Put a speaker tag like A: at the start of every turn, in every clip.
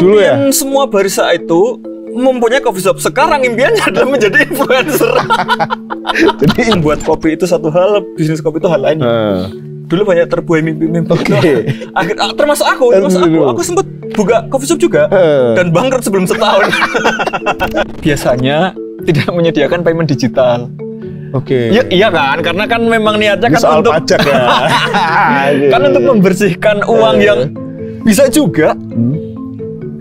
A: impian ya? semua barista itu mempunyai coffee shop. Sekarang impiannya adalah menjadi influencer. Jadi buat kopi itu satu hal, bisnis kopi itu hal lain. Uh. Dulu banyak terbuai mimpi-mimpi. Okay. Nah, akhir, ah, termasuk aku, termasuk aku. Aku sempat buka coffee shop juga uh. dan bangkrut sebelum setahun. Biasanya tidak menyediakan payment digital. Oke. Okay. Ya, iya kan, karena kan memang niatnya kan soal untuk pajak ya. kan untuk iya. membersihkan uang uh. yang bisa juga hmm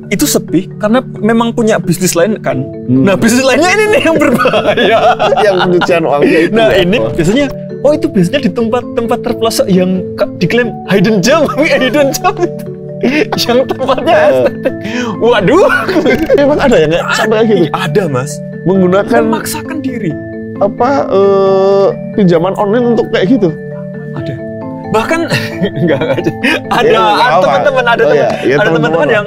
A: itu sepi karena memang punya bisnis lain kan. Hmm. Nah bisnis lainnya ini nih yang berbahaya. yang pencucian uang. itu. Nah ya, ini biasanya oh itu biasanya di tempat-tempat terpelosok yang diklaim hidden gem, iya, hidden gem yang tempatnya nah. Waduh. Emang ada ya nggak sampai gitu? Ada mas. Menggunakan memaksakan
B: diri. Apa uh, pinjaman online untuk kayak gitu? Ada.
A: Bahkan enggak, enggak ada. Ada teman-teman ada teman teman. iya. Ya, ada teman-teman yang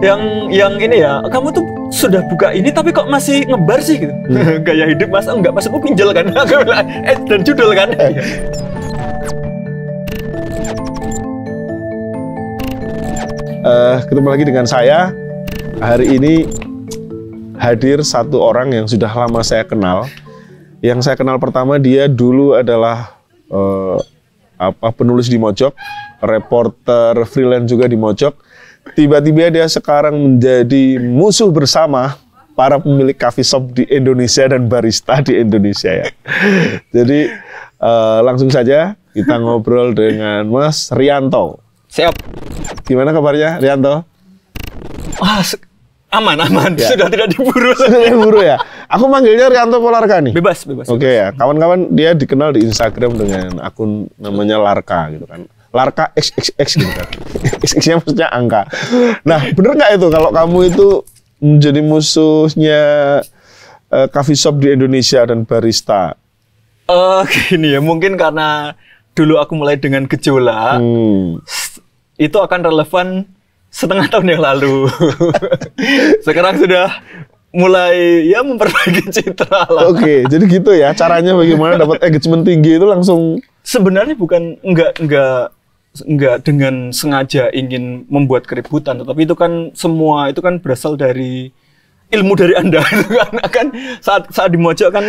A: yang yang ini ya kamu tuh sudah buka ini tapi kok masih ngebar sih gitu hmm. gaya hidup masa oh enggak maksudku pinjol kan eh dan judul kan
B: uh, ketemu lagi dengan saya hari ini hadir satu orang yang sudah lama saya kenal yang saya kenal pertama dia dulu adalah uh, apa penulis di Mojok reporter freelance juga di Mojok tiba-tiba dia sekarang menjadi musuh bersama para pemilik coffee shop di Indonesia dan barista di Indonesia ya. Jadi uh, langsung saja kita ngobrol dengan Mas Rianto. Siap. Gimana kabarnya Rianto?
A: Ah, aman aman ya. sudah tidak diburu sudah diburu ya
B: aku manggilnya Rianto Polarka nih bebas bebas oke okay, ya kawan-kawan dia dikenal di Instagram dengan akun namanya Larka gitu kan Larka XXX gitu kan. X nya maksudnya angka. Nah, bener nggak itu kalau kamu itu menjadi musuhnya uh, coffee shop
A: di Indonesia dan barista? Eh uh, gini ya, mungkin karena dulu aku mulai dengan gejolak, hmm. itu akan relevan setengah tahun yang lalu. Sekarang sudah mulai ya memperbaiki citra lah. Oke, jadi gitu ya caranya bagaimana dapat engagement tinggi itu langsung. Sebenarnya bukan nggak nggak nggak dengan sengaja ingin membuat keributan, tetapi itu kan semua itu kan berasal dari ilmu dari anda itu kan. kan saat saat dimojok kan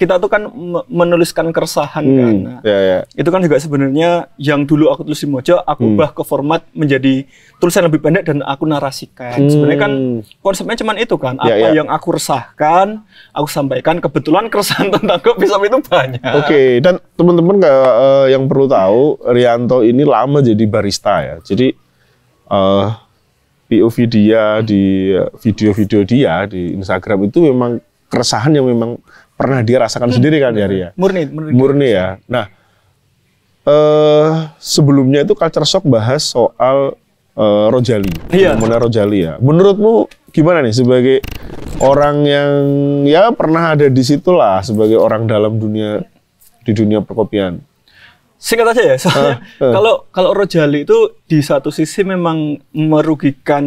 A: kita tuh kan menuliskan keresahan hmm, kan. Nah, ya, ya. Itu kan juga sebenarnya yang dulu aku tulis di Mojo, aku hmm. ubah ke format menjadi tulisan lebih pendek dan aku narasikan. Hmm. Sebenarnya kan konsepnya cuma itu kan, ya, apa ya. yang aku resahkan, aku sampaikan. Kebetulan keresahan tentang kopi sama itu banyak. Oke, okay.
B: dan teman-teman uh, yang perlu tahu, Rianto ini lama jadi barista ya. Jadi uh, eh, POV dia di video-video dia di Instagram itu memang keresahan yang memang pernah dia rasakan hmm. sendiri kan ya hmm.
A: Murni, murni. Murni
B: ya. Nah, eh sebelumnya itu culture shock bahas soal eh, Rojali, iya. Mona Rojali ya. Menurutmu gimana nih sebagai orang yang ya pernah ada di situlah sebagai orang dalam dunia di dunia perkopian? Singkat aja ya, soalnya uh, uh. kalau
A: kalau Rojali itu di satu sisi memang merugikan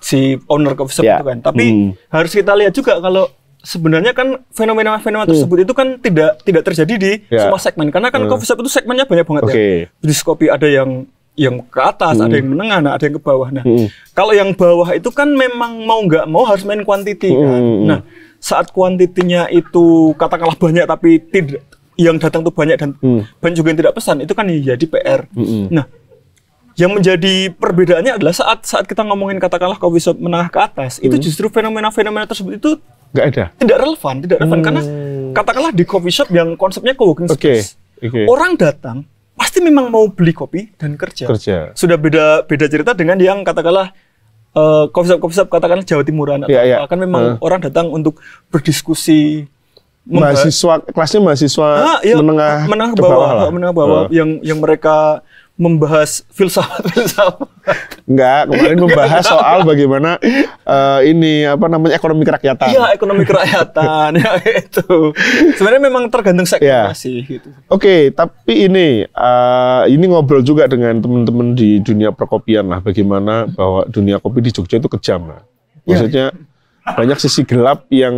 A: si owner coffee shop yeah. itu kan. Tapi hmm. harus kita lihat juga kalau sebenarnya kan fenomena-fenomena hmm. tersebut itu kan tidak tidak terjadi di yeah. semua segmen karena kan hmm. coffee shop itu segmennya banyak banget okay. ya. Jadi kopi ada yang yang ke atas, hmm. ada yang menengah, nah ada yang ke bawah. Nah, hmm. kalau yang bawah itu kan memang mau nggak mau harus main kuantiti. hmm. kan. Hmm, hmm. Nah, saat kuantitinya itu katakanlah banyak tapi tidak yang datang tuh banyak dan hmm. banyak juga yang tidak pesan itu kan jadi PR. Hmm. Nah, yang menjadi perbedaannya adalah saat saat kita ngomongin katakanlah coffee shop menengah ke atas hmm. itu justru fenomena-fenomena tersebut itu Enggak ada. Tidak relevan, tidak relevan hmm. karena katakanlah di coffee shop yang konsepnya co-working space. Okay. Orang datang pasti memang mau beli kopi dan kerja. kerja. Sudah beda beda cerita dengan yang katakanlah uh, coffee shop coffee shop katakanlah Jawa Timuran atau iya, iya. yeah, kan memang uh. orang datang untuk berdiskusi mahasiswa
B: kelasnya mahasiswa ah, iya, menengah menengah ke bawah, bawah lah. menengah bawah uh.
A: yang yang mereka membahas filsafat filsafat.
B: Enggak, kemarin membahas soal bagaimana uh, ini apa namanya ekonomi kerakyatan. Iya,
A: ekonomi kerakyatan ya itu. Sebenarnya memang tergantung sektor ya. masih gitu.
B: Oke, okay, tapi ini uh, ini ngobrol juga dengan teman-teman di dunia perkopian lah bagaimana bahwa dunia kopi di Jogja itu kejam lah. Iya. Maksudnya ya. banyak sisi gelap yang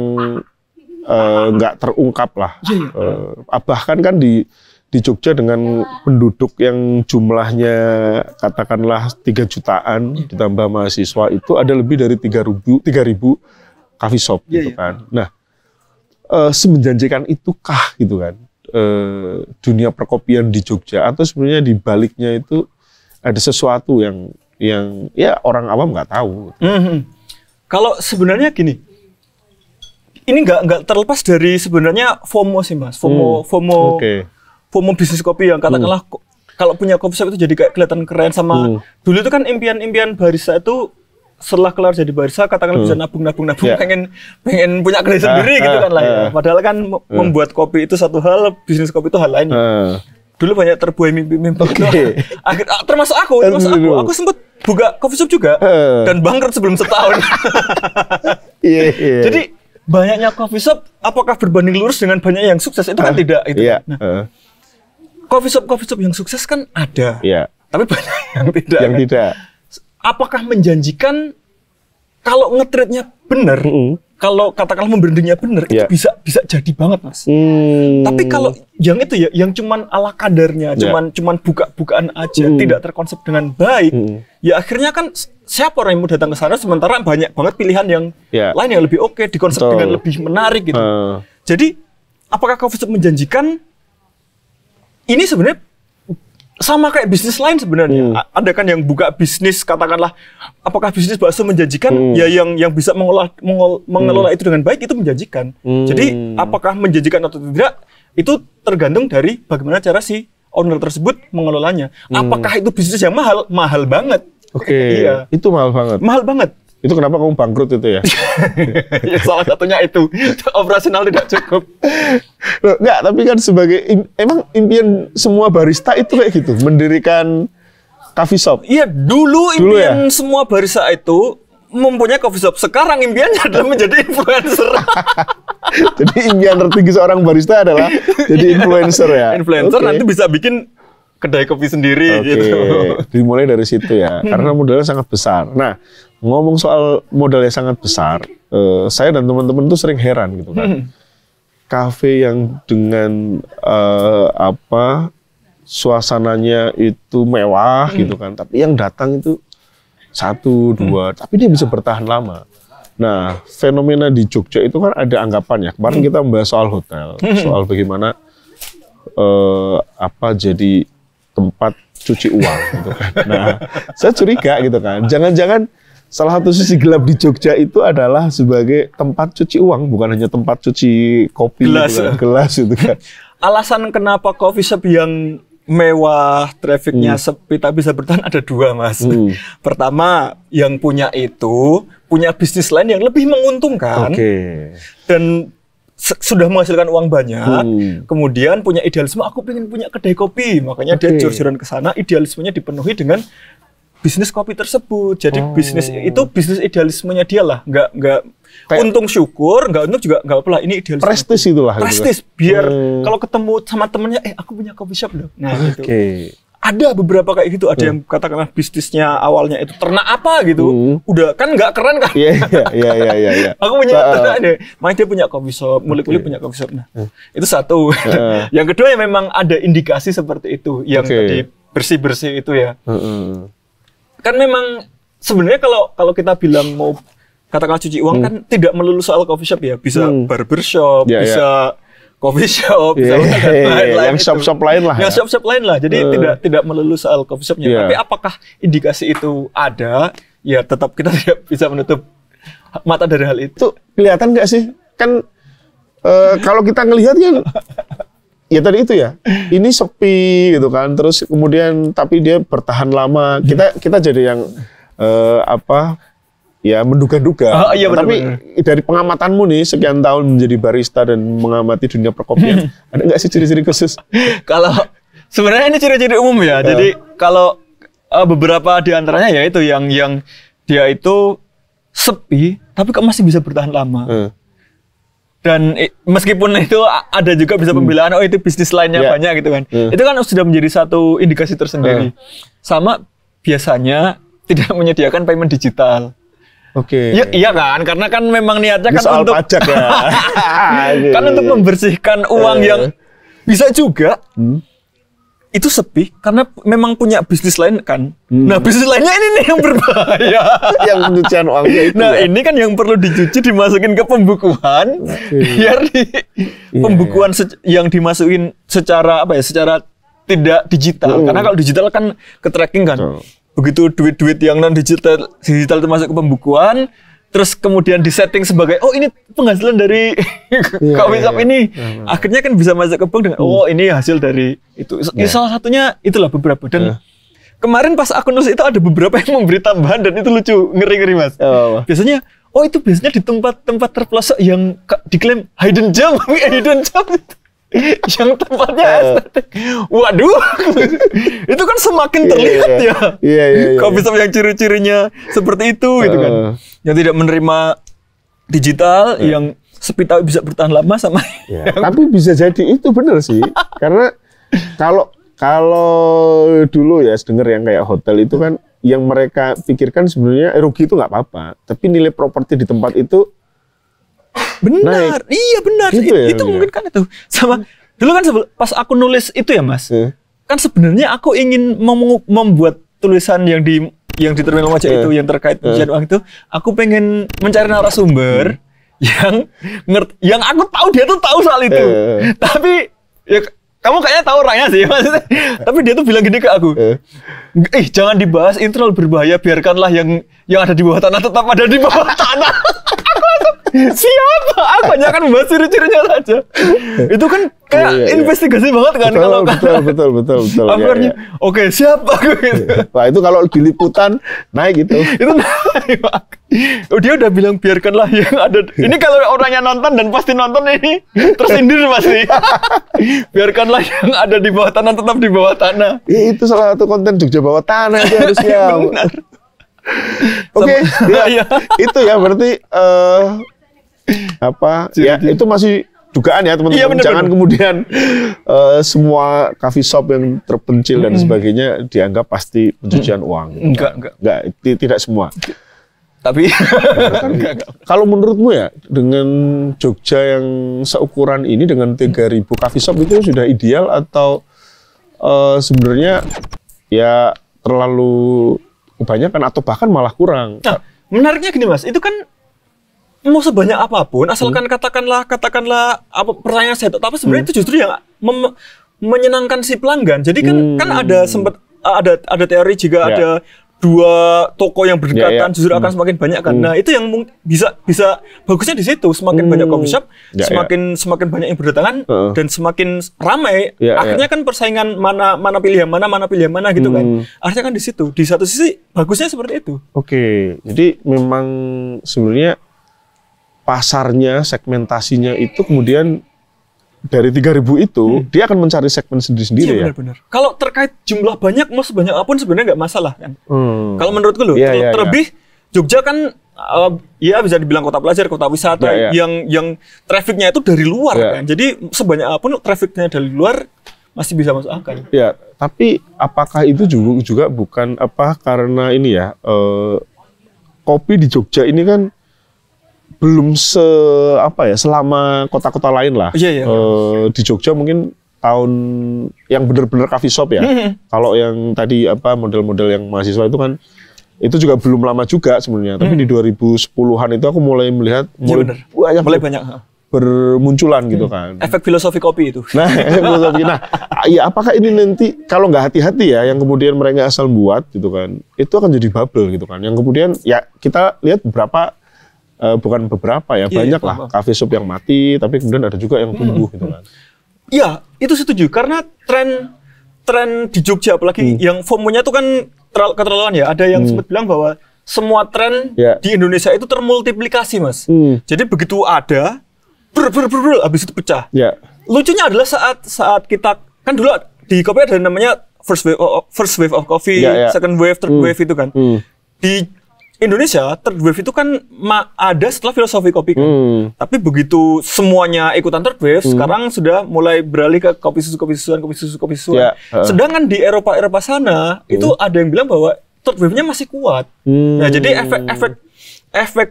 B: eh, nggak terungkap lah. Ya, ya. Uh, bahkan kan di di Jogja dengan ya. penduduk yang jumlahnya katakanlah 3 jutaan ya. ditambah mahasiswa itu ada lebih dari 3000 3000 coffee shop yeah, gitu ya. kan. Yeah. Nah, e, semenjanjikan itukah gitu kan e, dunia perkopian di Jogja atau sebenarnya di baliknya itu ada sesuatu yang yang ya orang awam nggak tahu.
A: Gitu. Mm -hmm. Kalau sebenarnya gini, ini nggak nggak terlepas dari sebenarnya FOMO sih mas, FOMO hmm. FOMO okay FOMO bisnis kopi yang katakanlah hmm. kalau punya kopi shop itu jadi kayak kelihatan keren sama hmm. dulu itu kan impian-impian barista itu setelah kelar jadi barista katakanlah hmm. bisa nabung nabung nabung yeah. pengen pengen punya kedai sendiri uh, gitu kan uh, lah Uh. padahal kan uh. membuat kopi itu satu hal bisnis kopi itu hal lain uh. dulu banyak terbuai mimpi-mimpi okay. akhir termasuk aku eh, termasuk aku aku sempat buka coffee shop juga uh. dan bangkrut sebelum setahun yeah, yeah. jadi banyaknya coffee shop apakah berbanding lurus dengan banyak yang sukses itu kan uh, tidak
B: itu yeah, kan? nah, uh
A: coffee shop coffee shop yang sukses kan ada. Iya. Tapi banyak yang tidak. Yang tidak. Apakah menjanjikan kalau ngetritnya benar, mm -hmm. kalau katakanlah membrandingnya benar, yeah. itu iya. bisa bisa jadi banget mas. Mm. Tapi kalau yang itu ya, yang cuman ala kadarnya, yeah. cuman cuman buka-bukaan aja, mm. tidak terkonsep dengan baik, mm. ya akhirnya kan siapa orang yang mau datang ke sana sementara banyak banget pilihan yang yeah. lain yang lebih oke, okay, dikonsep dengan lebih menarik gitu. Uh. Jadi apakah coffee shop menjanjikan ini sebenarnya sama kayak bisnis lain sebenarnya. Hmm. Ada kan yang buka bisnis katakanlah apakah bisnis bakso menjanjikan? Hmm. Ya yang yang bisa mengolah mengol, hmm. mengelola hmm. itu dengan baik itu menjanjikan. Hmm. Jadi apakah menjanjikan atau tidak itu tergantung dari bagaimana cara si owner tersebut mengelolanya. Hmm. Apakah itu bisnis yang mahal? Mahal banget. Oke. Okay. Iya.
B: Itu mahal banget. Mahal banget. Itu kenapa kamu bangkrut itu ya?
A: ya salah satunya itu operasional tidak cukup.
B: Loh, enggak, tapi kan sebagai emang impian semua barista itu
A: kayak gitu, mendirikan coffee shop. Iya, dulu, dulu impian ya? semua barista itu mempunyai coffee shop. Sekarang impiannya adalah menjadi influencer.
B: jadi impian tertinggi seorang barista adalah jadi iya. influencer ya. Influencer okay. nanti bisa bikin
A: kedai kopi sendiri okay. gitu.
B: Dimulai dari situ ya, hmm. karena modalnya sangat besar. Nah, ngomong soal modal yang sangat besar, uh, saya dan teman-teman tuh sering heran gitu kan. Hmm. Kafe yang dengan uh, apa suasananya itu mewah hmm. gitu kan, tapi yang datang itu satu dua, hmm. tapi dia bisa bertahan lama. Nah, fenomena di Jogja itu kan ada anggapan ya. Kemarin kita membahas soal hotel, soal bagaimana uh, apa jadi tempat cuci uang gitu kan. Nah, saya curiga gitu kan. Jangan-jangan Salah satu sisi gelap di Jogja itu adalah sebagai tempat cuci uang, bukan hanya tempat cuci
A: kopi, gitu kan, gelas, gitu kan.
B: gelas itu kan.
A: Alasan kenapa coffee shop yang mewah, trafiknya hmm. sepi tapi bisa bertahan ada dua mas. Hmm. Pertama yang punya itu punya bisnis lain yang lebih menguntungkan okay. dan sudah menghasilkan uang banyak, hmm. kemudian punya idealisme aku ingin punya kedai kopi, makanya okay. dia jor-joran ke sana, idealismenya dipenuhi dengan bisnis kopi tersebut. Jadi oh. bisnis itu bisnis idealismenya dia lah, Enggak enggak untung syukur, nggak untung juga nggak apa Ini idealisme. Prestis itulah. Gitu. Prestis gitu. biar oh. kalau ketemu sama temennya, eh aku punya coffee shop loh. Nah gitu. okay. Ada beberapa kayak gitu, ada hmm. yang katakanlah bisnisnya awalnya itu ternak apa gitu, hmm. udah kan nggak keren kan? Iya iya
B: iya iya. iya, iya
A: aku punya uh, ternak deh, makanya dia punya coffee shop, mulik-mulik punya coffee shop. Nah, hmm. itu satu. Uh. yang kedua ya memang ada indikasi seperti itu yang okay. tadi bersih-bersih itu ya. Hmm kan memang sebenarnya kalau kalau kita bilang mau katakanlah cuci uang hmm. kan tidak melulu soal coffee shop ya, bisa hmm. barbershop, yeah, ya. bisa yeah coffee shop, yeah, yeah, yeah, lain, yeah. Lain ya, ya. yang shop-shop lain lah. Yang shop-shop lain lah. Jadi uh, tidak tidak melulu soal coffee shopnya. Yeah. Tapi apakah indikasi itu ada? Ya tetap kita tidak bisa menutup mata dari hal itu. kelihatan nggak sih? Kan
B: uh, kalau kita ngelihat kan ya tadi itu ya ini sepi gitu kan terus kemudian tapi dia bertahan lama kita kita jadi yang uh, apa ya menduga-duga oh, iya, tapi dari pengamatanmu nih sekian tahun menjadi barista dan mengamati dunia perkopian ada nggak sih ciri-ciri khusus
A: kalau sebenarnya ini ciri-ciri umum ya, ya. jadi kalau uh, beberapa di antaranya ya itu yang yang dia itu sepi tapi kok masih bisa bertahan lama. Uh dan meskipun itu ada juga bisa hmm. pembelaan hmm. oh itu bisnis lainnya yeah. banyak gitu kan hmm. itu kan sudah menjadi satu indikasi tersendiri hmm. sama biasanya tidak menyediakan payment digital Oke. Okay. Ya, iya kan, karena kan memang niatnya kan untuk pajak ya. kan untuk iya. membersihkan uang eh. yang bisa juga hmm itu sepi karena memang punya bisnis lain kan. Nah, hmm. Nah bisnis lainnya ini nih yang berbahaya. yang pencucian uangnya itu. Nah ya. ini kan yang perlu dicuci dimasukin ke pembukuan okay. biar di yeah, pembukuan iya. Se- yang dimasukin secara apa ya secara tidak digital. Hmm. Karena kalau digital kan ke tracking kan. Hmm. Begitu duit-duit yang non digital digital itu masuk ke pembukuan terus kemudian disetting sebagai oh ini penghasilan dari yeah, kopi yeah, ini yeah. Iya. akhirnya kan bisa masuk ke bank dengan hmm. oh ini hasil dari itu yeah. Iya. salah satunya itulah beberapa dan yeah. kemarin pas aku nulis itu ada beberapa yang memberi tambahan dan itu lucu ngeri ngeri mas oh. biasanya oh itu biasanya di tempat tempat terpelosok yang diklaim hidden gem hidden gem yang tempatnya eh. estetik. Waduh, itu kan semakin iya, terlihat iya. ya. Iya iya. iya Kopi yang ciri-cirinya seperti itu uh, gitu kan. Eh. Yang tidak menerima digital, uh. yang sepi tahu bisa bertahan lama sama. Yeah.
B: Yang... Tapi bisa jadi itu benar sih, karena
A: kalau kalau
B: dulu ya denger yang kayak hotel itu kan yang mereka pikirkan sebenarnya eh, rugi itu nggak apa-apa, tapi nilai properti di tempat itu
A: Benar. Naik. Iya benar. Gitu ya, itu ya. mungkin kan itu. Sama dulu kan pas aku nulis itu ya, Mas. Hmm. Kan sebenarnya aku ingin mem membuat tulisan yang di yang di terminal wajah hmm. itu iya. yang terkait hmm. ujian uang itu, aku pengen mencari narasumber hmm. yang ngerti yang aku tahu dia tuh tahu soal itu. Hmm. Tapi ya kamu kayaknya tahu orangnya sih maksudnya. Tapi dia tuh bilang gini ke aku, eh jangan dibahas internal berbahaya, biarkanlah yang yang ada di bawah tanah tetap ada di bawah tanah. Siapa? Aku hanya akan membahas ciri-cirinya saja. Itu kan kayak iya, iya, investigasi
B: banget kan betul, kalau betul, kan. betul betul betul iya, Akhirnya,
A: iya, iya. oke siapa gitu. itu kalau di liputan naik gitu itu naik. Oh, dia udah bilang biarkanlah yang ada. Ini kalau orangnya nonton dan pasti nonton ini tersindir pasti. biarkanlah yang ada di bawah tanah tetap di bawah tanah.
B: Iya, itu salah satu konten Jogja bawah tanah itu harusnya. Oke, okay, ya, iya. itu ya berarti uh, apa Jadi. ya itu masih dugaan ya teman-teman. Iya, Jangan bener. kemudian uh, semua coffee shop yang terpencil dan sebagainya dianggap pasti pencucian hmm. uang. Gitu. Enggak, enggak. Enggak, tidak semua. Tapi kalau menurutmu ya dengan Jogja yang seukuran ini dengan 3000 coffee shop itu sudah ideal atau uh, sebenarnya ya terlalu kebanyakan atau bahkan malah kurang? Nah,
A: menariknya gini Mas, itu kan mau sebanyak apapun asalkan hmm. katakanlah katakanlah apa pertanyaan saya tapi sebenarnya hmm. itu justru yang mem, menyenangkan si pelanggan. Jadi kan hmm. kan ada sempat ada ada teori jika yeah. ada dua toko yang ya, berdekatan yeah, yeah. justru akan hmm. semakin banyak kan. Hmm. Nah, itu yang bisa bisa bagusnya di situ. Semakin hmm. banyak coffee shop, yeah, ya. semakin yeah. semakin banyak yang berdatangan uh. dan semakin ramai. Yeah, akhirnya yeah. kan persaingan mana mana pilihan mana mana pilihan mana gitu kan. hmm. kan. Akhirnya kan di situ. Di satu sisi bagusnya seperti itu.
B: Oke. Okay. Jadi memang sebenarnya pasarnya, segmentasinya itu kemudian dari 3000 itu hmm. dia akan mencari segmen sendiri-sendiri iya, ya.
A: Benar-benar. Kalau terkait jumlah banyak mau sebanyak apapun sebenarnya nggak masalah kan.
B: Hmm. Kalau menurutku loh, yeah, yeah, iya. terlebih
A: yeah. Jogja kan uh, ya bisa dibilang kota pelajar, kota wisata yeah, yeah. yang yang trafiknya itu dari luar yeah. kan. Jadi sebanyak apapun trafiknya dari luar masih bisa masuk akal.
B: Ya, tapi apakah itu juga juga bukan apa karena ini ya uh, kopi di Jogja ini kan belum se apa ya selama kota-kota lain lah. Iya, iya. Uh, di Jogja mungkin tahun yang benar-benar coffee shop ya. Mm-hmm. Kalau yang tadi apa model-model yang mahasiswa itu kan itu juga belum lama juga sebenarnya. Tapi di 2010-an mm-hmm. itu aku mulai melihat iya, mulai ya banyak mulai banyak bermunculan gitu mm-hmm.
A: kan. Efek filosofi kopi itu. Nah, efek filosofi.
B: Nah, ya apakah ini nanti kalau nggak hati-hati ya, yang kemudian mereka asal buat gitu kan, itu akan jadi bubble gitu kan. Yang kemudian ya kita lihat berapa uh, bukan beberapa ya, yeah, iya, banyak lah kafe shop yang mati, tapi kemudian ada juga yang tumbuh hmm. gitu
A: kan. Iya, itu setuju karena tren tren di Jogja apalagi hmm. yang FOMO-nya itu kan keterlaluan ya. Ada yang hmm. sempat bilang bahwa semua tren yeah. di Indonesia itu termultiplikasi, Mas. Hmm. Jadi begitu ada ber ber ber, habis itu pecah. Yeah. Lucunya adalah saat saat kita kan dulu di kopi ada namanya first wave of, first wave of coffee, yeah, yeah. second wave, third hmm. wave itu kan. Hmm. Di Indonesia third wave itu kan ada setelah filosofi kopi kan. Hmm. Tapi begitu semuanya ikutan third wave, hmm. sekarang sudah mulai beralih ke kopi susu kopi susuan kopi susu kopi susuan. Ya, uh. Sedangkan di Eropa Eropa sana hmm. itu ada yang bilang bahwa third wave-nya masih kuat. Hmm. Nah, jadi efek-efek efek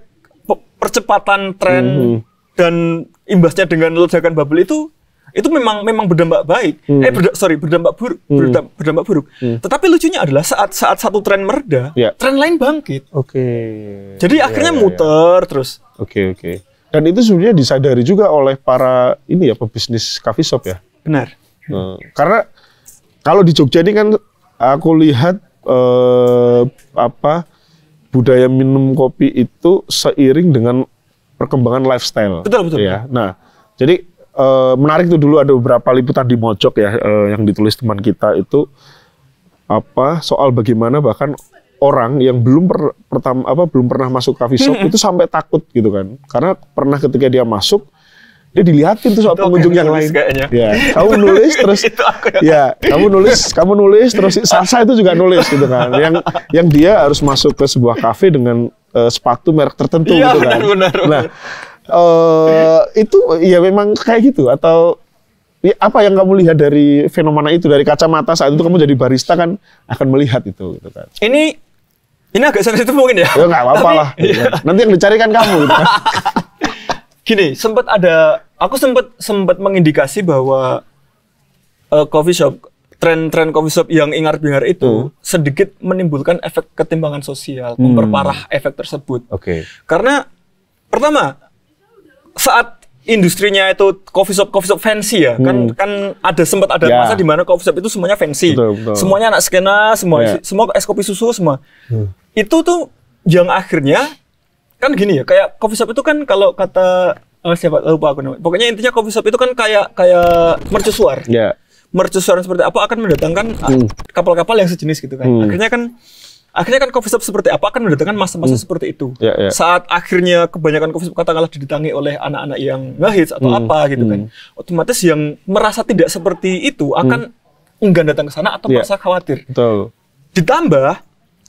A: percepatan tren hmm. dan imbasnya dengan ledakan bubble itu itu memang memang berdampak baik. Hmm. Eh berda, sorry berdampak buruk, hmm. berdampak, berdampak buruk. Hmm. Tetapi lucunya adalah saat saat satu tren mereda, yeah. tren lain bangkit.
B: Oke. Okay. Jadi yeah, akhirnya yeah, ya. muter terus. Oke okay, oke. Okay. Dan itu sebenarnya disadari juga oleh para ini ya pebisnis coffee shop ya.
A: Benar. Hmm.
B: Karena kalau di Jogja ini kan aku lihat eh, apa budaya minum kopi itu seiring dengan perkembangan lifestyle. Betul betul. Ya. Nah, jadi uh, menarik tuh dulu ada beberapa liputan di Mojok ya uh, yang ditulis teman kita itu apa soal bagaimana bahkan orang yang belum per, pertama apa belum pernah masuk kafe shop itu sampai takut gitu kan karena pernah ketika dia masuk dia dilihatin tuh soal pengunjung yang lain. Ya, kamu nulis terus itu aku ya, kamu nulis, kamu nulis terus Sasa itu juga nulis gitu kan. Yang yang dia harus masuk ke sebuah kafe dengan uh, sepatu merek tertentu ya, gitu kan. Benar, benar. Nah, Eh, itu ya memang kayak gitu atau ya apa yang kamu lihat dari fenomena itu dari kacamata saat itu kamu jadi barista kan akan melihat itu gitu kan.
A: Ini ini agak sensitif mungkin ya. Ya nggak apa-apa lah. Gitu kan. iya. Nanti yang dicarikan kamu. Gitu kan. Gini, sempat ada aku sempat sempat mengindikasi bahwa uh, coffee shop tren-tren coffee shop yang ingar-bingar itu hmm. sedikit menimbulkan efek ketimbangan sosial, hmm. memperparah efek tersebut. Oke. Okay. Karena pertama saat industrinya itu coffee shop coffee shop fancy ya kan, hmm. kan kan ada sempat ada yeah. masa di mana coffee shop itu semuanya fancy betul, betul. semuanya anak skena semua yeah. semua es kopi susu semua hmm. itu tuh yang akhirnya kan gini ya kayak coffee shop itu kan kalau kata oh, siapa eh, lupa aku namanya pokoknya intinya coffee shop itu kan kayak kayak mercusuar yeah. mercusuar seperti apa akan mendatangkan ah, hmm. kapal-kapal hmm. yang sejenis gitu kan hmm. akhirnya kan akhirnya kan coffee shop seperti apa akan mendatangkan masa-masa hmm. seperti itu. Yeah, yeah. Saat akhirnya kebanyakan coffee shop katakanlah didatangi oleh anak-anak yang ngehits atau hmm. apa gitu kan, hmm. kan, otomatis yang merasa tidak seperti itu akan hmm. enggan datang ke sana atau yeah. merasa khawatir. Betul. Ditambah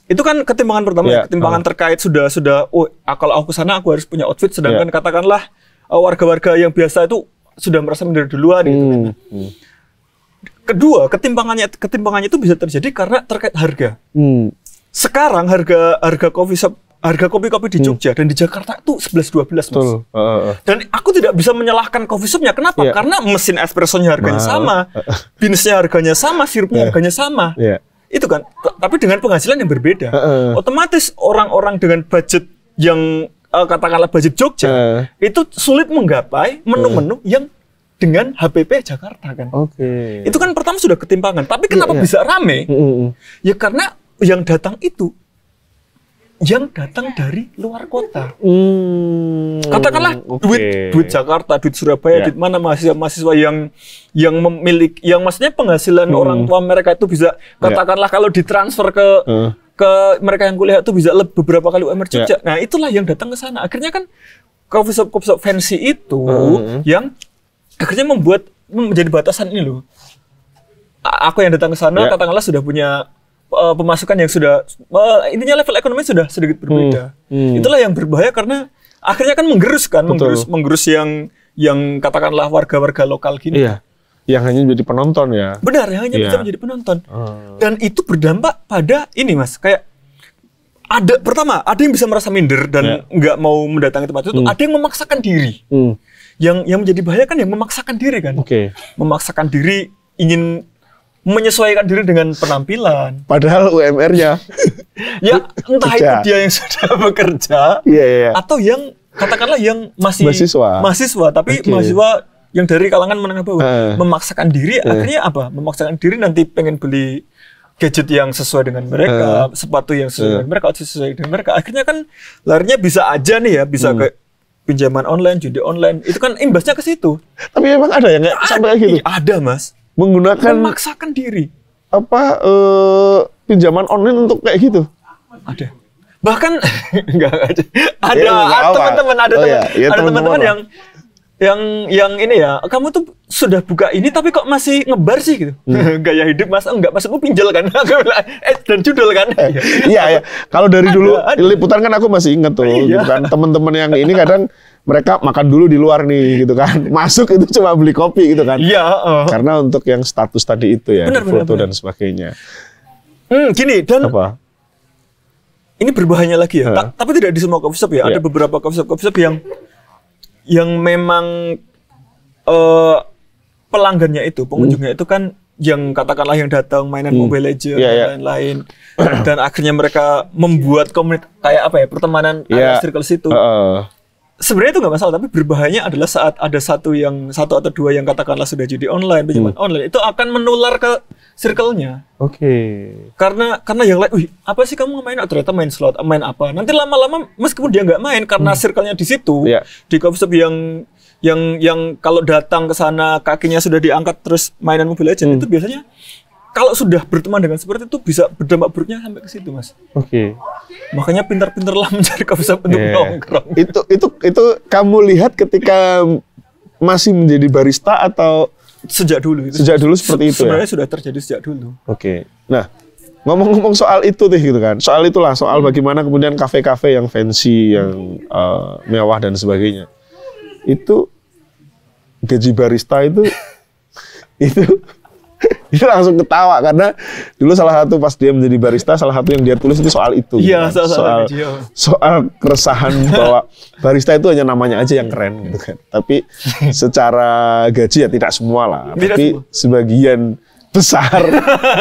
A: itu kan ketimbangan pertama, yeah. Ya, ketimbangan uh. Ah. terkait sudah sudah, oh ah, kalau aku ke sana aku harus punya outfit, sedangkan yeah. katakanlah ah, warga-warga yang biasa itu sudah merasa minder duluan gitu kan. Hmm, hmm kedua ketimpangannya ketimpangannya itu bisa terjadi karena terkait harga hmm sekarang harga harga kopi shop harga kopi-kopi di hmm. Jogja hmm. dan di Jakarta itu 11 12 Mas. Betul. Uh, uh. Dan aku tidak bisa menyalahkan kopi shopnya. Kenapa? Yeah. Karena mesin espressonya harganya sama, binsnya harganya sama, sirupnya yeah. harganya sama. Yeah. Itu kan. Tapi dengan penghasilan yang berbeda. Uh, uh. Otomatis orang-orang dengan budget yang uh, katakanlah budget Jogja uh. itu sulit menggapai iya. menu-menu uh. yang dengan HPP Jakarta kan. Okay. Itu kan pertama sudah ketimpangan. Tapi kenapa yeah, yeah. bisa rame? Mm -hmm. Ya karena yang datang itu yang datang iya. dari luar kota. Hmm, Katakanlah okay. duit duit Jakarta, duit Surabaya, yeah. duit mana mahasiswa-mahasiswa yang yang memiliki yang maksudnya penghasilan hmm. orang tua mereka itu bisa iya. katakanlah yeah. kalau ditransfer ke uh. ke mereka yang kuliah itu bisa lebih beberapa kali UMR iya. Jogja. Yeah. Nah, itulah yang datang ke sana. Akhirnya kan coffee shop coffee shop fancy itu uh. yang akhirnya membuat menjadi batasan ini loh. Aku yang datang ke sana yeah. katakanlah sudah punya uh, pemasukan yang sudah uh, intinya level ekonomi sudah sedikit hmm. berbeda. Hmm. Hmm. Itulah yang berbahaya karena akhirnya kan menggerus kan, Betul. menggerus menggerus yang yang katakanlah warga-warga lokal gini. Iya.
B: Yang hanya menjadi penonton ya. Benar, yang hanya iya. bisa menjadi
A: penonton. Hmm. Dan itu berdampak pada ini Mas, kayak ada pertama ada yang bisa merasa minder dan iya. nggak yeah. mau mendatangi tempat itu, hmm. ada yang memaksakan diri. Hmm. Yang yang menjadi bahaya kan yang memaksakan diri kan. Okay. Memaksakan diri ingin menyesuaikan diri dengan penampilan.
B: Padahal UMR-nya
A: ya entah itu dia yang sudah bekerja yeah, yeah. Iya. atau yang katakanlah yang masih mahasiswa, mahasiswa tapi okay. mahasiswa yang dari kalangan menengah bawah uh, memaksakan diri uh, akhirnya apa? Memaksakan diri nanti pengen beli gadget yang sesuai dengan mereka, uh, sepatu yang sesuai uh, dengan mereka, sesuai dengan mereka. Akhirnya kan larinya bisa aja nih ya, bisa hmm. ke pinjaman online, judi online, itu kan imbasnya ke situ. Tapi memang ada ya sampai gitu? Ada mas menggunakan memaksakan diri
B: apa eh, pinjaman online untuk kayak gitu ada bahkan
A: enggak, ada iya, ada teman-teman ada oh, iya. teman ya. Ya, ada teman-teman yang yang yang ini ya kamu tuh sudah buka ini tapi kok masih ngebar sih gitu hmm. gaya hidup mas enggak maksudku pinjol kan eh dan judul kan eh, iya iya kalau dari dulu ada, ada. liputan kan aku masih inget tuh
B: iya. Gitu kan teman-teman yang ini kadang mereka makan dulu di luar nih gitu kan. Masuk itu cuma beli kopi gitu kan. Iya. Uh. Karena untuk yang status tadi itu ya, bener, foto bener, dan sebagainya.
A: Hmm, gini dan apa? Ini berbahaya lagi ya. Ta tapi tidak di semua coffee shop ya. Yeah. Ada beberapa coffee shop coffee shop yang yang memang uh, pelanggannya itu, pengunjungnya hmm. itu kan yang katakanlah yang datang mainan hmm. Mobile Legends yeah, yeah. dan iya. lain-lain dan akhirnya mereka membuat komunitas kayak apa ya pertemanan yeah. Iya. circle situ. Uh, sebenarnya itu nggak masalah tapi berbahayanya adalah saat ada satu yang satu atau dua yang katakanlah sudah jadi online pinjaman hmm. online itu akan menular ke circle-nya. Oke. Okay. Karena karena yang lain, wih apa sih kamu main? Oh, ternyata main slot, ah, main apa? Nanti lama-lama meskipun dia nggak main karena hmm. circle-nya di situ, yeah. di coffee shop yang yang yang kalau datang ke sana kakinya sudah diangkat terus mainan mobil Legends hmm. itu biasanya kalau sudah berteman dengan seperti itu bisa berdampak buruknya sampai ke situ mas. Oke. Okay. Makanya pintar-pintarlah mencari kebiasaan untuk yeah. nongkrong. Itu itu itu kamu lihat ketika masih menjadi
B: barista atau sejak dulu. Itu sejak dulu seperti se itu. Ya? Sebenarnya ya?
A: sudah terjadi sejak dulu.
B: Oke. Okay. Nah ngomong-ngomong soal itu deh gitu kan. Soal itulah soal bagaimana kemudian kafe-kafe yang fancy, yang uh, mewah dan sebagainya. Itu gaji barista itu itu dia langsung ketawa karena dulu salah satu pas dia menjadi barista salah satu yang dia tulis itu soal itu iya, gitu soal soal, soal keresahan bahwa barista itu hanya namanya aja yang keren gitu kan tapi secara gaji ya tidak semua lah tidak tapi semua. sebagian besar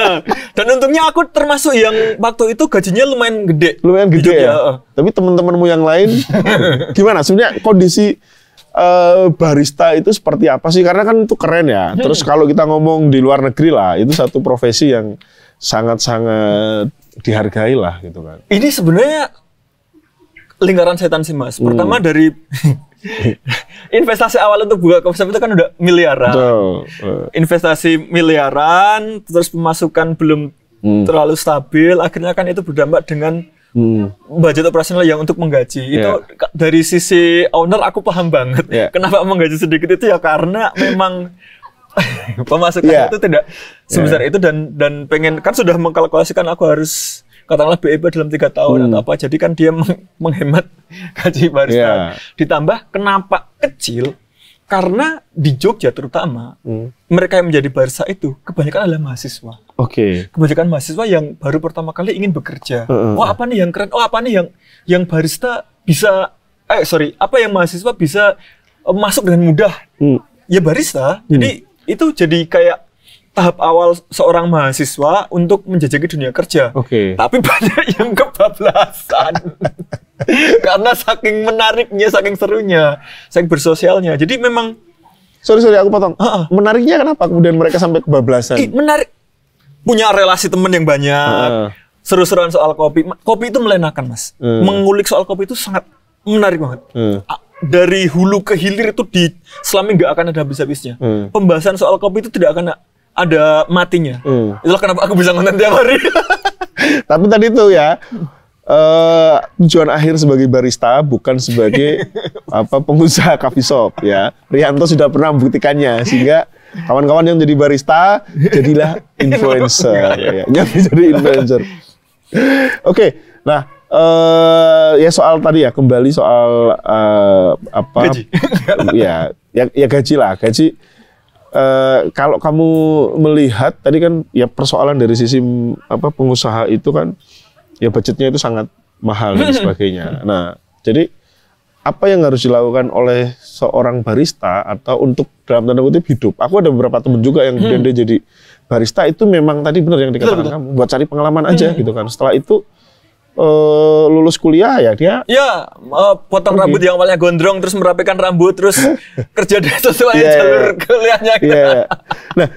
B: dan untungnya aku
A: termasuk yang
B: waktu itu gajinya lumayan gede lumayan gede ya, ya. tapi teman-temanmu yang lain gimana sebenarnya kondisi Eh, barista itu seperti apa sih? Karena kan itu keren ya. Hmm. Terus kalau kita ngomong di luar negeri lah, itu satu profesi yang sangat-sangat dihargai lah gitu kan. Ini
A: sebenarnya lingkaran setan sih mas. Pertama hmm. dari investasi awal untuk buka konsep itu kan udah miliaran. Betul. Investasi miliaran, terus pemasukan belum hmm. terlalu stabil, akhirnya kan itu berdampak dengan Hmm. Budget operasional yang untuk menggaji yeah. itu ya. dari sisi owner aku paham banget. Yeah. Kenapa menggaji sedikit itu ya karena memang pemasukan yeah. itu tidak ya. sebesar yeah. itu dan dan pengen kan sudah mengkalkulasikan aku harus katakanlah BEP dalam tiga tahun hmm. atau apa. Jadi kan dia meng menghemat gaji barista. Ya. Yeah. Ditambah kenapa kecil? Karena di Jogja terutama hmm. mereka yang menjadi barista itu kebanyakan adalah mahasiswa. Oke. Okay. Kebanyakan mahasiswa yang baru pertama kali ingin bekerja. Uh, uh, Wah, apa nih yang keren? Oh, apa nih yang yang barista bisa eh sorry, apa yang mahasiswa bisa uh, masuk dengan mudah? Hmm. Ya barista. Hmm. Jadi itu jadi kayak tahap awal seorang mahasiswa untuk menjajaki dunia kerja. Oke. Okay. Tapi banyak yang kebablasan. Karena saking menariknya, saking serunya, saking bersosialnya. Jadi memang Sorry sorry aku potong. Uh -uh. Menariknya kenapa kemudian mereka sampai kebablasan? Eh, menarik punya relasi temen yang banyak. Uh. Seru-seruan soal kopi. Kopi itu melenakan, Mas. Uh. Mengulik soal kopi itu sangat menarik banget. Uh. Dari hulu ke hilir itu di selama nggak akan ada habis-habisnya. Uh. Pembahasan soal kopi itu tidak akan ada matinya. Uh. Itulah kenapa aku bisa ngonten tiap hari.
B: Tapi tadi itu ya, Uh, tujuan akhir sebagai barista bukan sebagai apa pengusaha coffee shop ya. Rianto sudah pernah membuktikannya sehingga Kawan-kawan yang jadi barista, jadilah influencer. ya, jadi influencer. Oke, okay, nah uh, ya soal tadi ya kembali soal uh, apa? Gaji. ya, ya, ya gaji lah, gaji. Uh, kalau kamu melihat tadi kan ya persoalan dari sisi apa pengusaha itu kan ya budgetnya itu sangat mahal dan sebagainya. Nah, jadi apa yang harus dilakukan oleh seorang barista atau untuk dalam tanda kutip hidup. Aku ada beberapa temen juga yang hmm. dia jadi barista itu memang tadi benar yang dikatakan betul, kamu buat cari pengalaman aja hmm. gitu kan. Setelah itu uh, lulus kuliah ya dia
A: ya uh, potong rambut yang awalnya gondrong terus merapikan rambut terus kerja sesuai yeah, iya, iya. jalur yeah. kuliahnya gitu. Iya, yeah.
B: Nah,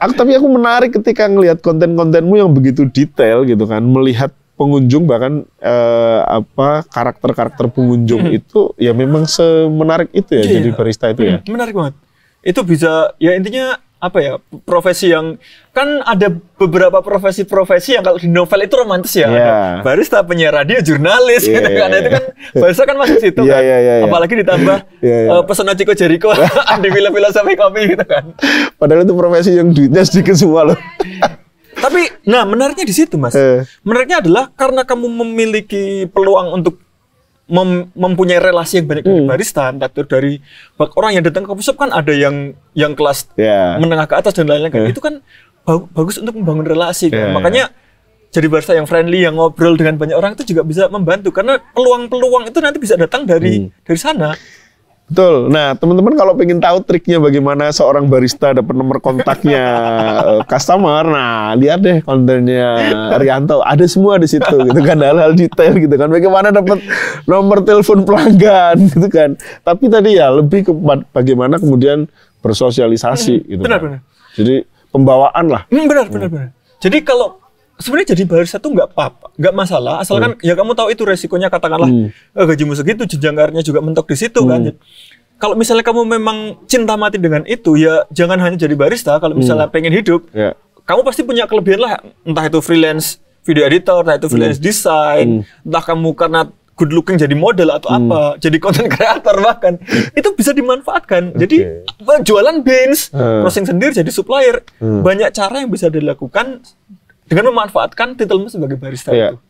B: aku tapi aku menarik ketika ngelihat konten-kontenmu yang begitu detail gitu kan, melihat pengunjung bahkan eh, apa karakter-karakter pengunjung hmm. itu ya memang semenarik itu ya yeah. jadi barista itu ya. Hmm,
A: menarik banget. Itu bisa ya intinya apa ya profesi yang kan ada beberapa profesi-profesi yang kalau di novel itu romantis ya yeah. barista penyiar radio jurnalis yeah, gitu iya. kan yeah, itu kan barista kan masuk situ yeah, kan yeah, yeah, yeah. apalagi ditambah yeah, yeah. Uh, pesona ciko Jeriko di film-film sampai kopi gitu kan
B: padahal itu profesi yang duitnya sedikit semua loh
A: Tapi nah menariknya di situ mas. Uh. Menariknya adalah karena kamu memiliki peluang untuk mem mempunyai relasi yang banyak dari hmm. barista, entah dari orang yang datang ke pusat shop kan ada yang yang kelas
B: yeah. menengah ke
A: atas dan lain-lain kan. Eh. Itu kan bagus untuk membangun relasi. Yeah. Kan? Ya. Makanya jadi barista yang friendly, yang ngobrol dengan banyak orang itu juga bisa membantu karena peluang-peluang itu nanti bisa datang dari hmm. dari sana.
B: Betul. Nah, teman-teman kalau pengen tahu triknya bagaimana seorang barista dapat nomor kontaknya eh, customer, nah lihat deh kontennya Rianto. Ada semua di situ, gitu kan hal-hal detail gitu kan. Bagaimana dapat nomor telepon pelanggan, gitu kan. Tapi tadi ya lebih ke bagaimana kemudian bersosialisasi, gitu. Benar, kan. benar. Jadi pembawaan lah.
A: Hmm, benar, benar, hmm. benar. Jadi kalau sebenarnya jadi barista tuh nggak apa nggak masalah asalkan hmm. ya kamu tahu itu resikonya katakanlah hmm. eh, gajimu segitu jenjang karirnya juga mentok di situ kan. hmm. kan kalau misalnya kamu memang cinta mati dengan itu ya jangan hanya jadi barista kalau hmm. misalnya hmm. pengen hidup yeah. kamu pasti punya kelebihan lah entah itu freelance video editor entah itu freelance hmm. design hmm. entah kamu karena good looking jadi model atau hmm. apa jadi content creator bahkan itu bisa dimanfaatkan okay. jadi jualan beans Hmm. processing sendiri jadi supplier hmm. banyak cara yang bisa dilakukan dengan memanfaatkan titelmu sebagai barista yeah. itu.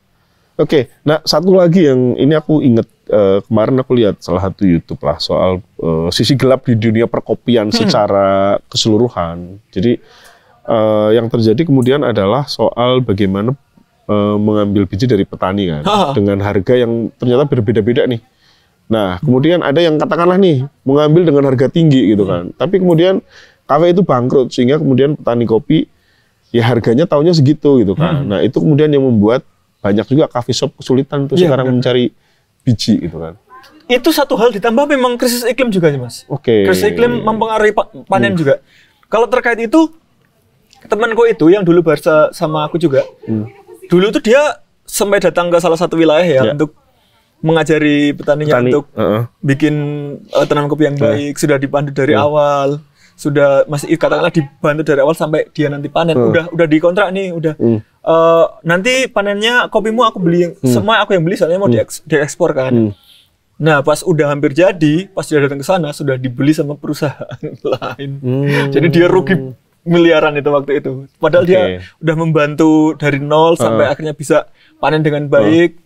B: Oke, okay. nah satu lagi yang ini aku inget uh, eh, kemarin aku lihat salah satu YouTube lah soal uh, sisi gelap di dunia perkopian hmm. secara keseluruhan. Jadi uh, yang terjadi kemudian adalah soal bagaimana uh, mengambil biji dari petani kan ha. dengan harga yang ternyata berbeda-beda nih. Nah, kemudian ada yang katakanlah nih mengambil dengan harga tinggi gitu kan. Hmm. Tapi kemudian kafe itu bangkrut sehingga kemudian petani kopi ya harganya tahunya segitu gitu kan. Hmm. Nah itu kemudian yang membuat banyak juga coffee shop kesulitan tuh ya, sekarang bener. mencari biji gitu
A: kan. Itu satu hal ditambah memang krisis iklim juga sih mas. Oke. Okay. Krisis iklim mempengaruhi panen hmm. juga. Kalau terkait itu temanku itu yang dulu bahasa sama aku juga, hmm. dulu tuh dia sampai datang ke salah satu wilayah ya ya. untuk mengajari petaninya Petani. untuk uh -uh. bikin uh, eh, tanam kopi yang nah. baik uh. sudah dipandu dari uh. awal sudah masih katakanlah dibantu dari awal sampai dia nanti panen hmm. udah udah dikontrak nih udah hmm. uh, nanti panennya kopimu aku beli yang, hmm. semua aku yang beli soalnya mau hmm. diekspor kan hmm. nah pas udah hampir jadi pas dia datang ke sana sudah dibeli sama perusahaan lain hmm. jadi dia rugi miliaran itu waktu itu padahal okay. dia udah membantu dari nol sampai uh. akhirnya bisa panen dengan baik uh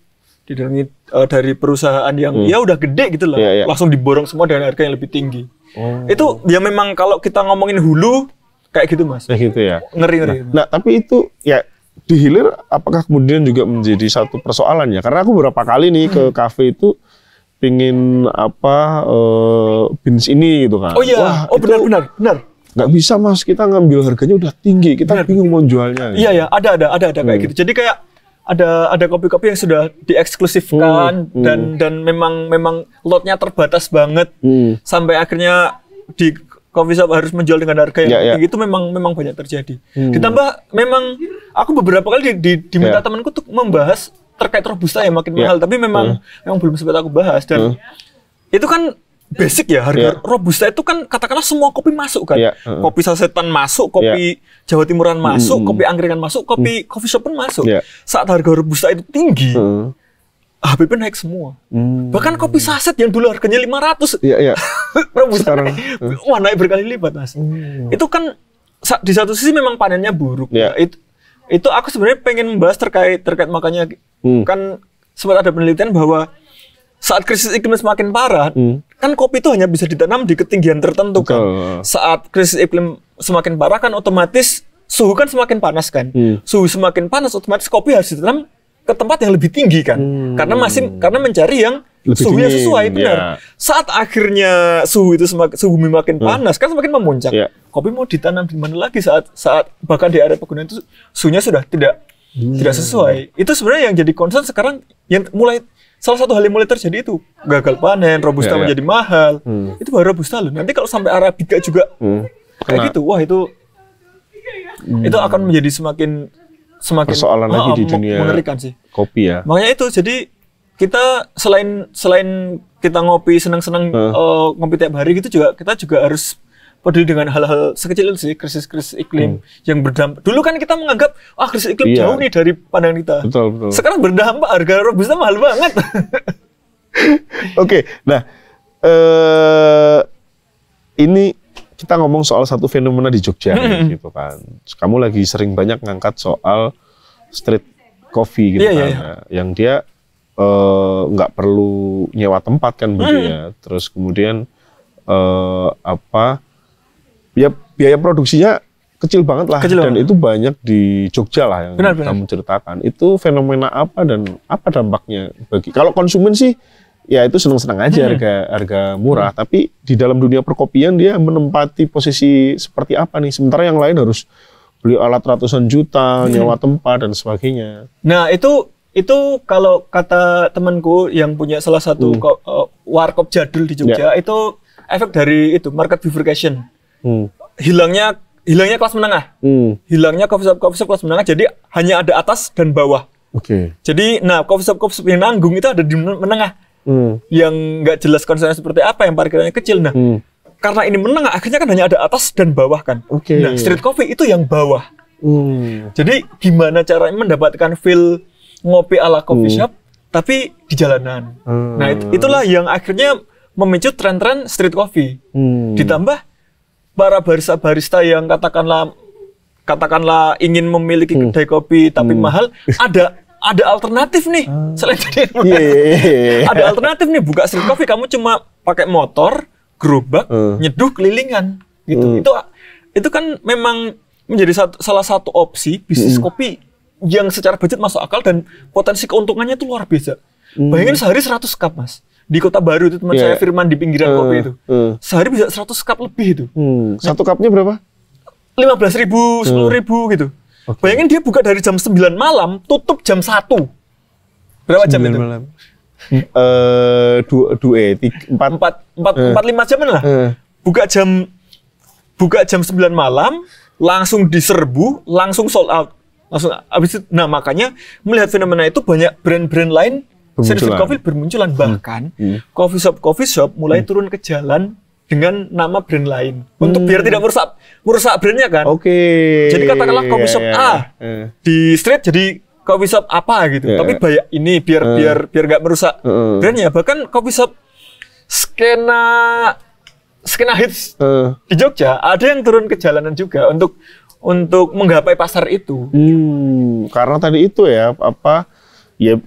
A: didatangi uh, eh, dari perusahaan yang hmm. ya udah gede gitu lah, yeah, yeah. langsung diborong semua dengan harga yang lebih tinggi. Oh. Itu ya memang kalau kita ngomongin hulu kayak gitu mas. Kayak gitu ya. Ngeri ngeri. Nah, nah tapi itu ya di hilir
B: apakah kemudian juga menjadi satu persoalan ya? Karena aku beberapa kali nih hmm. ke kafe itu pingin apa uh, eh, bins ini gitu kan. Oh iya. Wah,
A: oh benar benar benar
B: Gak bisa mas kita ngambil harganya udah tinggi kita Bener. bingung mau jualnya iya gitu. ya
A: ada ada ada ada kayak hmm. gitu jadi kayak ada ada kopi-kopi yang sudah dieksklusifkan hmm, hmm. dan dan memang memang lotnya terbatas banget hmm. sampai akhirnya di coffee shop harus menjual dengan harga yang yeah, ya. tinggi itu memang memang banyak terjadi. Hmm. Ditambah memang aku beberapa kali di, di, diminta yeah. temanku untuk membahas terkait robusta yang makin yeah. mahal tapi memang hmm. memang belum sempat aku bahas dan hmm. itu kan basic ya harga yeah. robusta itu kan katakanlah semua kopi masuk kan. Yeah. Iya, mm Kopi sasetan masuk, kopi yeah. Jawa Timuran masuk, mm. kopi angkringan masuk, kopi mm. coffee shop pun masuk. Yeah. Saat harga robusta itu tinggi, mm. HPP naik semua. Mm. Bahkan kopi saset yang dulu harganya 500. ratus yeah, iya. yeah. robusta Sekarang, naik, wah naik berkali lipat, Mas. Mm. Itu kan di satu sisi memang panennya buruk. Yeah. Ya. Itu itu aku sebenarnya pengen membahas terkait terkait makanya hmm. kan sempat ada penelitian bahwa saat krisis iklim semakin parah, hmm. kan kopi itu hanya bisa ditanam di ketinggian tertentu kan. Saat krisis iklim semakin parah kan otomatis suhu kan semakin panas kan. Hmm. Suhu semakin panas otomatis kopi harus ditanam ke tempat yang lebih tinggi kan. Hmm. Karena masih karena mencari yang lebih suhu yang sesuai benar. Yeah. Saat akhirnya suhu itu semakin suhu makin hmm. panas hmm. kan semakin memuncak. Yeah. Kopi mau ditanam di mana lagi saat saat bahkan di area pegunungan itu suhunya sudah tidak hmm. tidak sesuai. Itu sebenarnya yang jadi concern sekarang yang mulai salah satu hal yang mulai terjadi itu gagal panen, robusta yeah, yeah. menjadi mahal. Hmm. Itu baru robusta loh. Nanti kalau sampai arabica juga hmm. kayak nah. gitu, wah itu hmm. itu akan menjadi semakin semakin persoalan lagi ah, ah, di dunia mengerikan sih. Kopi ya. Makanya itu jadi kita selain selain kita ngopi senang-senang uh. uh, eh, ngopi tiap hari gitu juga kita juga harus peduli dengan hal-hal sekecil itu sih krisis-krisis iklim hmm. yang berdampak. Dulu kan kita menganggap ah krisis iklim iya. jauh nih dari pandangan kita.
B: Betul, betul. Sekarang
A: berdampak harga robusta mahal banget. Oke, okay, nah eh ini kita ngomong
B: soal satu fenomena di Jogja hmm. gitu kan. Kamu lagi sering banyak ngangkat soal street coffee gitu yeah, iya, kan. Yeah. Iya. yang dia eh, nggak uh, perlu nyewa tempat kan begitu hmm. ya. Terus kemudian eh apa ya biaya produksinya kecil banget lah kecil dan banget. itu banyak di Jogja lah yang benar, kamu benar. ceritakan itu fenomena apa dan apa dampaknya bagi kalau konsumen sih ya itu seneng-seneng aja hmm. harga harga murah hmm. tapi di dalam dunia perkopian dia menempati posisi seperti apa nih sementara yang lain harus beli alat ratusan juta hmm. nyewa tempat dan sebagainya
A: nah itu itu kalau kata temanku yang punya salah satu hmm. Eh, warkop jadul di Jogja ya. itu efek dari itu market bifurcation Hmm. Hilangnya hilangnya kelas menengah. Hmm. Hilangnya coffee shop coffee shop kelas menengah jadi hanya ada atas dan bawah. Oke. Okay. Jadi nah coffee shop coffee shop yang nanggung itu ada di menengah. Hmm. Yang nggak jelas konsepnya seperti apa yang parkirannya kecil. Nah, hmm. karena ini menengah akhirnya kan hanya ada atas dan bawah kan. Oke. Okay. Nah, street coffee itu yang bawah. Hmm. Jadi gimana caranya mendapatkan feel ngopi ala coffee hmm. shop tapi di jalanan. Hmm. Nah, itulah yang akhirnya memicu tren-tren street coffee. Hmm. Ditambah para barista-barista yang katakanlah katakanlah ingin memiliki hmm. kedai kopi tapi hmm. mahal, ada ada alternatif nih hmm. selain yeah. Iya, iya, iya, ada alternatif nih buka street coffee kamu cuma pakai motor gerobak hmm. nyeduh kelilingan gitu hmm. itu itu kan memang menjadi satu, salah satu opsi bisnis hmm. kopi yang secara budget masuk akal dan potensi keuntungannya itu luar biasa hmm. bayangin sehari 100 cup mas di kota baru itu teman yeah. saya iya. Firman di pinggiran uh, kopi itu. Uh. Sehari bisa 100 cup lebih itu. Hmm. Nah, satu cupnya berapa? lima belas ribu, 10 ribu gitu. Okay. Bayangin dia buka dari jam 9 malam, tutup jam satu
B: Berapa jam itu? Malam. Eh dua dua eh, tiga
A: empat empat empat empat lima jam lah. Uh. Buka jam buka jam 9 malam, langsung diserbu, langsung sold out. Langsung habis itu nah makanya melihat fenomena itu banyak brand-brand lain service coffee bermunculan hmm. bahkan hmm. Hmm. coffee shop coffee shop mulai hmm. turun ke jalan dengan nama brand lain hmm. untuk biar tidak merusak merusak brandnya kan. Oke. Okay. Jadi katakanlah iya, coffee shop yeah, yeah. A yeah. di hmm. street jadi coffee shop apa gitu. Yeah. Tapi banyak ini biar uh. biar biar nggak merusak uh. brandnya. Bahkan coffee shop skena skena hits uh. di Jogja ada yang turun ke jalanan juga untuk untuk menggapai pasar itu.
B: Hmm, karena tadi itu ya apa ya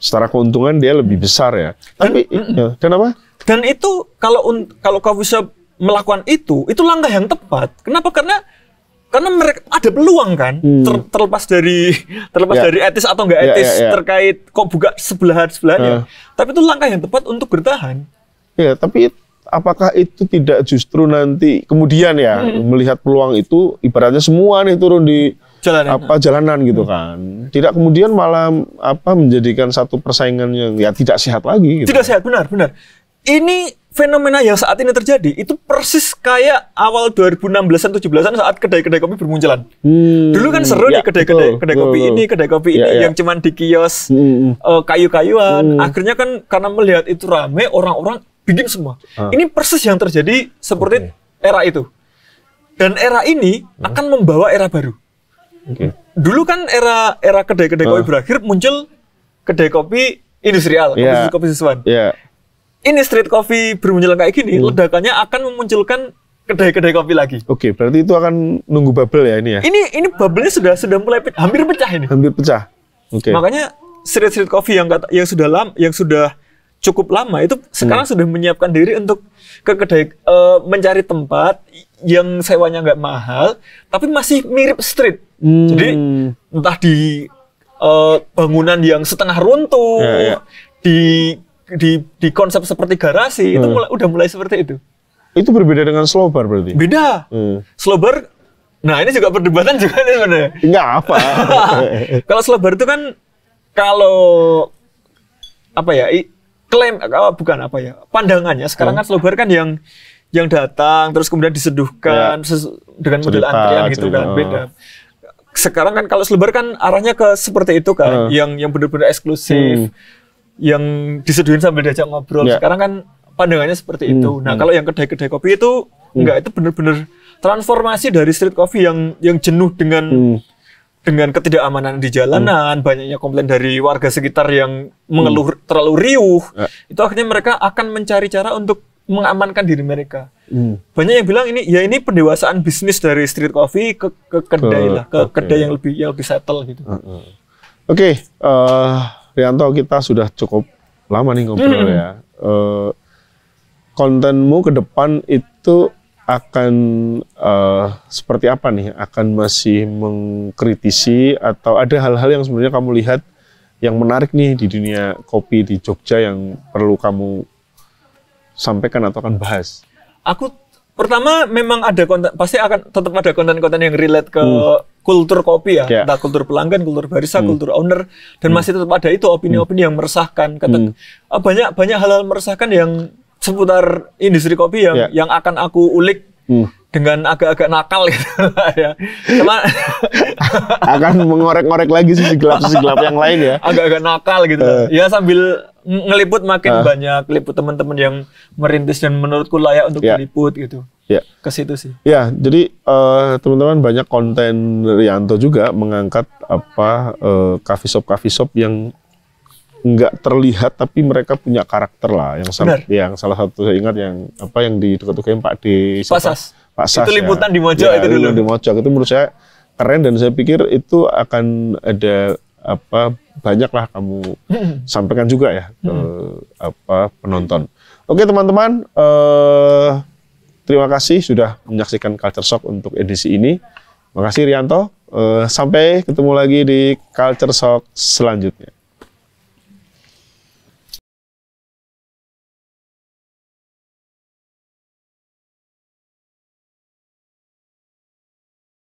B: secara keuntungan dia lebih besar ya. Tapi iya, iya. dan, ya,
A: kenapa? Dan itu kalau kalau kau bisa melakukan itu, itu langkah yang tepat. Kenapa? Karena karena mereka ada peluang kan hmm. ter, terlepas dari terlepas yeah. dari etis atau enggak ya, etis yeah, yeah, yeah. terkait kok buka sebelahan sebelahnya uh. tapi itu langkah yang tepat untuk bertahan
B: ya yeah, tapi apakah itu tidak justru nanti kemudian ya hmm. melihat peluang itu ibaratnya semua nih turun di jalanan. apa jalanan gitu hmm. kan. Tidak kemudian malah apa menjadikan satu persaingan yang ya tidak sehat lagi. Gitu.
A: Tidak sehat benar benar. Ini fenomena yang saat ini terjadi itu persis kayak awal 2016-an 17-an saat kedai-kedai kopi bermunculan. Hmm, Dulu kan seru ya, nih kedai-kedai, kedai kopi betul. ini, kedai kopi ya, ini ya. yang cuman di kios hmm. uh, kayu-kayuan. Hmm. Akhirnya kan karena melihat itu rame orang-orang bikin semua. Hmm. Ini persis yang terjadi seperti okay. era itu. Dan era ini hmm. akan membawa era baru. Okay. Dulu kan era era kedai-kedai uh. kopi ah. berakhir muncul kedai kopi industrial, yeah. kopi, kopi susuan. Yeah. Ini street coffee bermunculan kayak gini, hmm. ledakannya akan memunculkan kedai-kedai kopi lagi.
B: Oke, okay, berarti itu akan nunggu bubble ya ini
A: ya? Ini ini bubble-nya sudah sudah mulai pecah, hampir pecah ini. Hampir pecah. Oke. Okay. Makanya street-street coffee yang kata, yang sudah lam, yang sudah cukup lama itu sekarang hmm. sudah menyiapkan diri untuk ke kedai uh, mencari tempat yang sewanya nggak mahal, tapi masih mirip street. Hmm. Jadi entah di uh, bangunan yang setengah runtuh, ya, ya. di di di konsep seperti garasi hmm. itu mulai, udah mulai seperti itu. Itu berbeda dengan slow bar berarti. Beda. Hmm. Slow bar. Nah ini juga perdebatan juga nih sebenarnya. Enggak apa. kalau slow bar itu kan kalau apa ya klaim eh, bukan apa ya pandangannya sekarang hmm. kan slow bar kan yang yang datang terus kemudian diseduhkan ya. dengan model cerita, antrian gitu kan oh. beda sekarang kan kalau selebar kan arahnya ke seperti itu kan uh. yang yang benar-benar eksklusif hmm. yang diseduhin sambil diajak ngobrol ya. sekarang kan pandangannya seperti hmm. itu nah hmm. kalau yang kedai-kedai kopi itu hmm. enggak itu benar-benar transformasi dari street coffee yang yang jenuh dengan hmm. dengan ketidakamanan di jalanan hmm. banyaknya komplain dari warga sekitar yang mengeluh hmm. terlalu riuh ya. itu akhirnya mereka akan mencari cara untuk mengamankan diri mereka. Hmm. Banyak yang bilang ini ya ini pendewasaan bisnis dari street coffee ke, ke kedai lah, ke okay. kedai yang lebih yang lebih settle gitu. Uh -uh.
B: Oke, okay, uh, eh, Rianto kita sudah cukup lama nih ngobrol hmm. ya. Uh, kontenmu ke depan itu akan uh, seperti apa nih? Akan masih mengkritisi atau ada hal-hal yang sebenarnya kamu lihat yang menarik nih di dunia kopi di Jogja yang perlu kamu sampaikan atau akan bahas?
A: Aku pertama memang ada konten pasti akan tetap ada konten-konten yang relate ke hmm. kultur kopi ya, yeah. entah kultur pelanggan, kultur barista, hmm. kultur owner dan hmm. masih tetap ada itu opini-opini hmm. yang meresahkan. Kata, hmm. Ah, banyak banyak hal-hal meresahkan yang seputar industri kopi yang yeah. yang akan aku ulik hmm. dengan agak-agak nakal gitu ya. Cuma
B: akan mengorek-ngorek lagi sih gelap gelap yang lain ya. Agak-agak
A: nakal gitu. Uh. Ya sambil ngeliput makin uh, banyak liput teman-teman yang merintis dan menurutku layak untuk yeah. diliput gitu. Ya. Yeah. Ke situ sih. Ya,
B: yeah, jadi uh, teman-teman banyak konten Rianto juga mengangkat apa uh, eh, coffee shop coffee shop yang enggak terlihat tapi mereka punya karakter lah yang salah yang salah satu saya ingat yang apa yang di dekat tuh Pak di Pasas. Sas. Pak Sas. Itu ya. liputan ya. di Mojok ya, itu dulu. Di Mojok itu menurut saya keren dan saya pikir itu akan ada apa banyaklah kamu sampaikan juga ya ke apa penonton. Oke teman-teman, eh, terima kasih sudah menyaksikan Culture Shock untuk edisi ini. terima kasih Rianto. Eh, sampai ketemu lagi di Culture Shock selanjutnya.